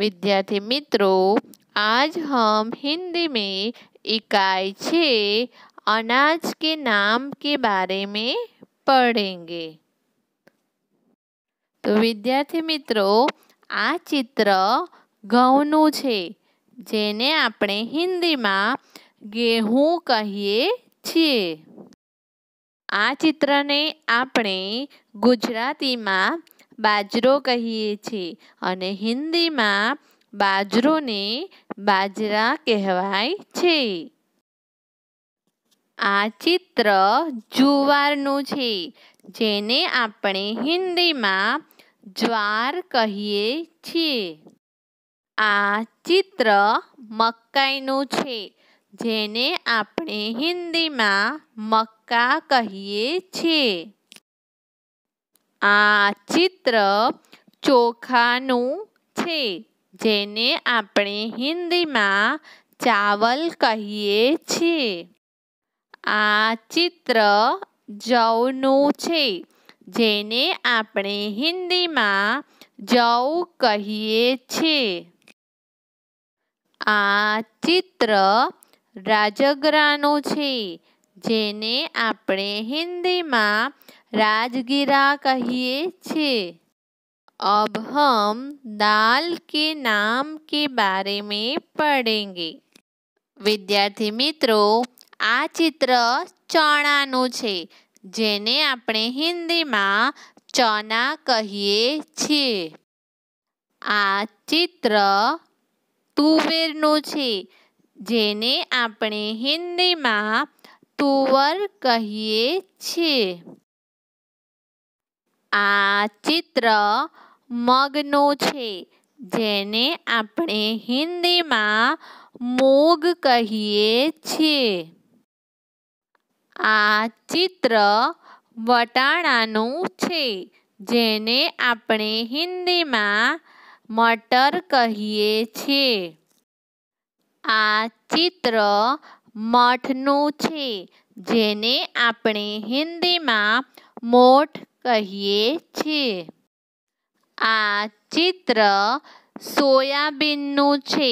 વિદ્યાર્થી મિત્રો આજ હમ હિન્દી में इकाई छः अनाज के नाम के बारे में पढ़ेंगे તો વિદ્યાર્થી મિત્રો આ ચિત્ર ઘઉંનું છે જેને આપણે હિન્દીમાં ગેહું કહીએ છીએ આ ચિત્રને આપણે ગુજરાતીમાં બાજરો કહીએ છીએ અને હિન્દીમાં બાજરોને બાજરા કહેવાય છે આ ચિત્ર જુવારનું છે જેને આપણે હિન્દીમાં જ્વાર કહીએ છીએ આ ચિત્ર મકાઈનું છે જેને આપણે હિન્દીમાં મક્કા કહીએ છીએ આ ચિત્ર ચોખાનું છે જેને આપણે હિન્દીમાં ચાવલ કહીએ છીએ આ ચિત્ર જવનું છે જેને આપણે હિન્દીમાં જવ કહીએ છીએ આ ચિત્ર રાજગરાનું છે જેને આપણે હિન્દીમાં રાજગીરા કહીએ છીએ અબ હમ દાલ કે નામ કે बारे में पढ़ेंगे વિદ્યાર્થી મિત્રો આ ચિત્ર ચણાનું છે જેને આપણે હિન્દીમાં ચણા કહીએ છીએ આ ચિત્ર તુવેરનું છે જેને આપણે હિન્દીમાં ટુવર કહીએ છીએ આ ચિત્ર મગનું છે જેને આપણે હિન્દીમાં મૂગ કહીએ છીએ આ ચિત્ર વટાણાનું છે જેને આપણે હિન્દીમાં મટર કહીએ છીએ આ ચિત્ર મઠનું છે જેને આપણે હિન્દીમાં મોઠ કહીએ છીએ આ ચિત્ર સોયાબીનનું છે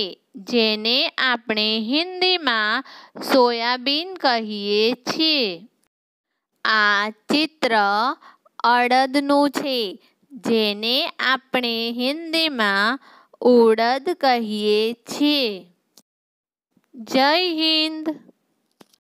જેને આપણે હિન્દીમાં સોયાબીન કહીએ છીએ આ ચિત્ર અડદનું છે જેને આપણે હિન્દીમાં ઉડદ કહીએ છીએ જય હિન્દ